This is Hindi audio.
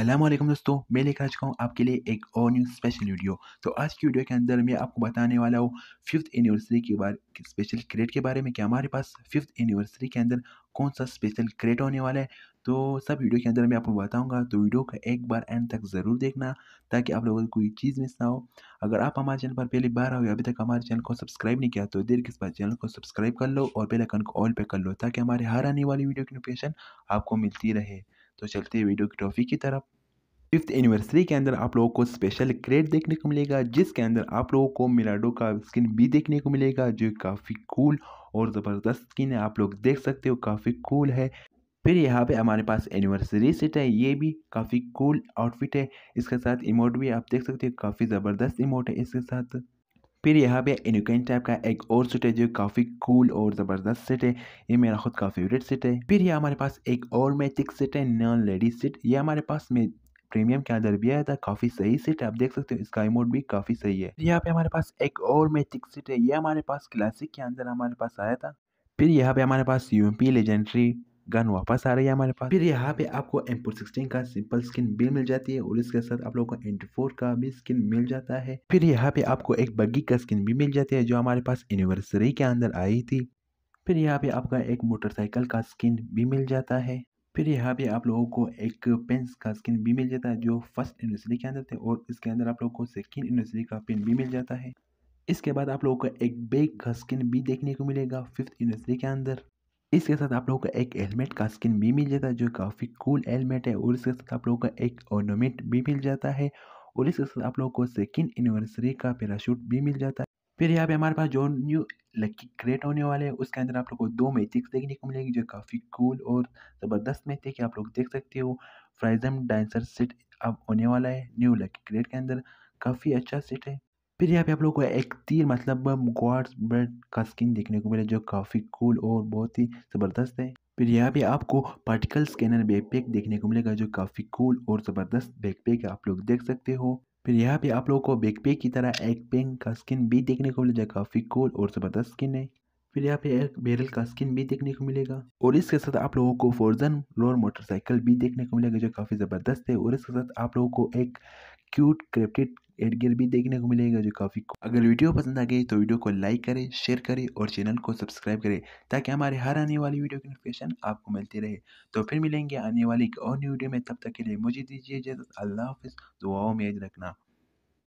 असलम दोस्तों मैं लेकर आ चुका हूँ आपके लिए एक और न्यू स्पेशल वीडियो तो आज की वीडियो के अंदर मैं आपको बताने वाला हूँ फिफ्थ एनिवर्सरी के बारे स्पेशल क्रेट के बारे में कि हमारे पास फिफ्थ एनिवर्सरी के अंदर कौन सा स्पेशल क्रेट होने वाला है तो सब वीडियो के अंदर मैं आपको बताऊँगा तो वीडियो का एक बार एंड तक ज़रूर देखना ताकि आप लोगों को कोई चीज़ मिस ना हो अगर आप हमारे चैनल पर पहली बार आओ अभी तक हमारे चैनल को सब्सक्राइब नहीं किया तो देर किस बार चैनल को सब्सक्राइब कर लो और पहले कन को ऑल पे कर लो ताकि हमारे हर आने वाली वीडियो की नोटिफिकेशन आपको मिलती रहे तो चलते वीडियो की टॉपिक की तरफ फिफ्थ एनिवर्सरी के अंदर आप लोगों को स्पेशल क्रेड देखने को मिलेगा जिसके अंदर आप लोगों को मिलाडो का स्किन भी देखने को मिलेगा जो काफ़ी कूल और ज़बरदस्त स्किन है आप लोग देख सकते हो काफ़ी कूल है फिर यहाँ पे हमारे पास एनिवर्सरी सेट है ये भी काफ़ी कूल आउटफिट है इसके साथ इमोट भी आप देख सकते हो काफ़ी ज़बरदस्त इमोट है इसके साथ फिर यहाँ पे एनुकैन टाइप का एक और सेट है जो काफ़ी कूल और ज़बरदस्त सेट है ये मेरा खुद का फेवरेट सेट है फिर ये हमारे पास एक और मैथिक सेट है नॉन लेडीज सेट ये हमारे पास में प्रीमियम के अंदर भी आया था काफ़ी सही सेट है आप देख सकते हो इसका रिमोट भी काफ़ी सही है यहाँ पे हमारे पास एक और मैचिक सेट है ये हमारे पास क्लासिक के अंदर हमारे पास आया था फिर यहाँ पे हमारे पास यू लेजेंडरी गन वापस आ रही है हमारे पास फिर यहाँ पे आपको एम फोर सिक्सटीन का सिंपल स्किन भी मिल जाती है और इसके साथ आप लोगों को एम फोर का भी स्किन मिल जाता है फिर यहाँ पे आपको एक बग्गी का स्किन भी मिल जाती है जो हमारे पास एनिवर्सरी के अंदर आई थी फिर यहाँ पे आपका एक मोटरसाइकिल का स्किन भी मिल जाता है फिर यहाँ पे आप लोगों को एक पेंस का स्किन भी मिल जाता है जो फर्स्ट यूनिवर्सिटी के अंदर थे और इसके अंदर आप लोगों को सेकेंड यूनिवर्सिटी का पेन भी मिल जाता है इसके बाद आप लोगों को एक बेग का स्किन भी देखने को मिलेगा फिफ्थ यूनिवर्सिटी के अंदर इसके साथ आप लोगों को एक हेलमेट का स्किन भी मिल जाता है जो काफ़ी कूल हेलमेट है और इसके साथ आप लोगों का एक ऑर्नोमेंट भी मिल जाता है और इसके साथ आप लोगों को सेकेंड यूनिवर्सरी का पैराशूट भी मिल जाता है फिर यहाँ पे हमारे पास जो न्यू लकी क्रिएट होने वाले हैं उसके अंदर आप लोग को दो मैथिक देखने को मिलेगी जो काफ़ी कूल और ज़बरदस्त मैथिक है आप लोग देख सकते हो फ्राइजम डांसर सेट अब होने वाला है न्यू लकी क्रिएट के अंदर काफ़ी अच्छा सेट है फिर यहाँ पे आप लोग को एक तीर मतलब गॉड्स ब्रेड का स्किन देखने को मिले जो काफ़ी कूल और बहुत ही ज़बरदस्त है फिर यहाँ पे आपको पार्टिकल स्कैनर बैकपैक देखने को मिलेगा जो काफ़ी कूल और ज़बरदस्त बैकपैक आप लोग देख सकते हो फिर यहाँ पे आप लोगों को पे की तरह एक पेंग का स्किन भी देखने को जाएगा काफ़ी कूल और ज़बरदस्त स्किन है फिर यहाँ पे एक बैरल का स्किन भी देखने को मिलेगा और इसके साथ आप लोगों को फोर्जन रोड मोटरसाइकिल भी देखने को मिलेगा जो काफ़ी ज़बरदस्त है और इसके साथ आप लोगों को एक क्यूट क्रिप्टेड एडगियर भी देखने को मिलेगा जो काफ़ी अगर वीडियो पसंद आ गई तो वीडियो को लाइक करें शेयर करें और चैनल को सब्सक्राइब करें ताकि हमारे हर आने वाली वीडियो की नोटिफिकेशन आपको मिलती रहे तो फिर मिलेंगे आने वाली एक और न्यू वीडियो में तब तक के लिए मुझे दीजिए इजाज़त अल्लाह हाफिज़ दुआओं में याद रखना